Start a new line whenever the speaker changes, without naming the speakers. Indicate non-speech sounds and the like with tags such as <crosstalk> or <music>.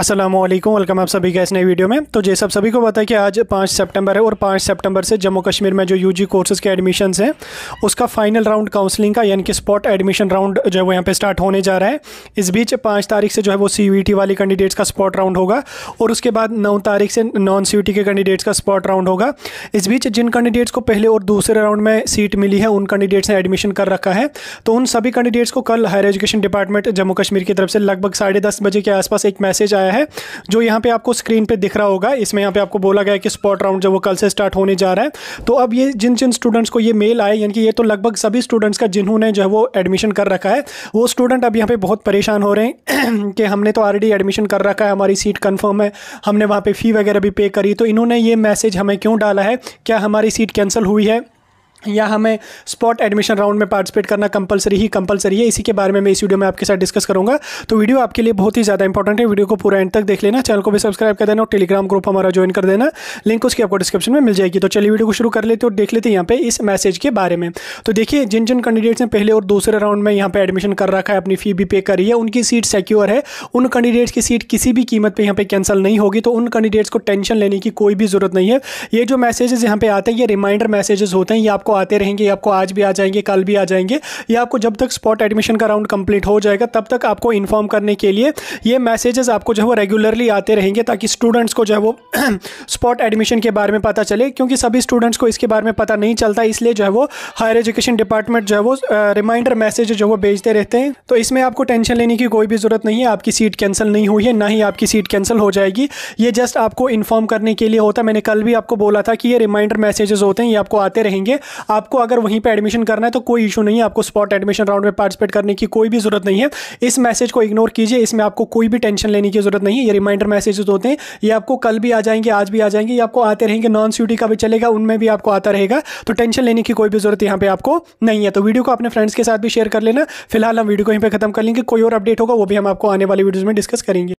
Aslam welcome आप सभी का इस नए वीडियो में तो जैसे आप सभी को पता है कि आज पाँच सितंबर है और पाँच सितंबर से जम्मू कश्मीर में जो यूजी कोर्सेज़ के एडमिशन हैं उसका फाइनल राउंड काउंसलिंग का यानी कि स्पॉट एडमिशन राउंड जो है वो यहाँ पे स्टार्ट होने जा रहा है इस बीच पाँच तारीख से जो है वो सी e वाले कैंडिडेट्स का स्पॉट राउंड होगा और उसके बाद नौ तारीख से नॉन सी e के कैंडिडेट्स का स्पॉट राउंड होगा इस बीच जिन कैंडिडेट्स को पहले और दूसरे राउंड में सीट मिली है उन कैंडिडेट्स ने एडमिशन कर रखा है तो उन सभी कैंडिडेट्स को कल higher education department Jammu Kashmir की तरफ से लगभग साढ़े बजे के आसपास एक मैसेज आया आया है जो यहाँ पे आपको स्क्रीन पे दिख रहा होगा इसमें यहाँ पे आपको बोला गया कि स्पॉट राउंड जो वो कल से स्टार्ट होने जा रहा है तो अब ये जिन जिन स्टूडेंट्स को ये मेल आए यानी कि ये तो लगभग सभी स्टूडेंट्स का जिन्होंने जो है वो एडमिशन कर रखा है वो स्टूडेंट अब यहाँ पर बहुत परेशान हो रहे हैं <clears throat> कि हमने तो ऑलरेडी एडमिशन कर रखा है हमारी सीट कन्फर्म है हमने वहाँ पर फ़ी वगैरह भी पे करी तो इन्होंने ये मैसेज हमें क्यों डाला है क्या हमारी सीट कैंसिल हुई है या हमें स्पॉट एडमिशन राउंड में पार्टिसिपेट करना कंपलसरी ही कंपलसरी है इसी के बारे में मैं इस वीडियो में आपके साथ डिस्कस करूंगा तो वीडियो आपके लिए बहुत ही ज़्यादा इंपॉर्टेंट है वीडियो को पूरा एंड तक देख लेना चैनल को भी सब्सक्राइब कर देना और टेलीग्राम ग्रुप हमारा ज्वाइन कर देना लिंक उसकी आपको डिस्क्रिप्शन में मिल जाएगी तो चलिए वीडियो को शुरू कर लेते और देख लेते हैं यहाँ पे इस मैसेज के बारे में तो देखिए जिन जिन कैंडिडेट्स ने पहले और दूसरे राउंड में यहाँ पर एडमिशन कर रखा है अपनी फी भी पे करी है उनकी सीट सिक्योर है उन कैंडिडेट्स की सीट किसी भी कीमत पर यहाँ पर कैंसिल नहीं होगी तो उन कैंडिडेट्स को टेंशन लेने की कोई भी जरूरत नहीं है ये जो मैसेजेस यहाँ पे आते हैं ये रिमाइंडर मैसेजेस होते हैं ये आपको आते रहेंगे आपको आज भी आ जाएंगे कल भी आ जाएंगे या आपको जब तक स्पॉट एडमिशन का राउंड कंप्लीट हो जाएगा तब तक आपको इन्फॉर्म करने के लिए ये मैसेजेस आपको जो है वो रेगुलरली आते रहेंगे ताकि स्टूडेंट्स को जो है वो स्पॉट <clears throat> एडमिशन के बारे में पता चले क्योंकि सभी स्टूडेंट्स को इसके बारे में पता नहीं चलता इसलिए जो है वो हायर एजुकेशन डिपार्टमेंट जो है वो रिमाइंडर मैसेज जो वो भेजते रहते हैं तो इसमें आपको टेंशन लेने की कोई भी ज़रूरत नहीं है आपकी सीट कैंसिल नहीं हुई है ना ही आपकी सीट कैंसिल हो जाएगी ये जस्ट आपको इन्फॉर्म करने के लिए होता मैंने कल भी आपको बोला था कि ये रिमाइंडर मैसेजेस होते हैं ये आपको आते रहेंगे आपको अगर वहीं पर एडमिशन करना है तो कोई इशू नहीं है आपको स्पॉट एडमिशन राउंड में पार्टिसिपेट करने की कोई भी जरूरत नहीं है इस मैसेज को इग्नोर कीजिए इसमें आपको कोई भी टेंशन लेने की जरूरत नहीं है ये रिमाइंडर मैसेजेस होते हैं ये आपको कल भी आ जाएंगे आज भी आ जाएंगे ये आपको आते रहेंगे नॉन सीटी का भी चलेगा उनमें भी आपको आता रहेगा तो टेंशन लेने की कोई भी जरूरत यहाँ पे आपको नहीं है तो वीडियो को अपने फ्रेंड्स के साथ भी शेयर कर लेना फिलहाल हम वीडियो को यहीं पर खत्म कर लेंगे कोई और अपडेट होगा वो भी हम आपको आने वाली वीडियोज़ में डिस्कस करेंगे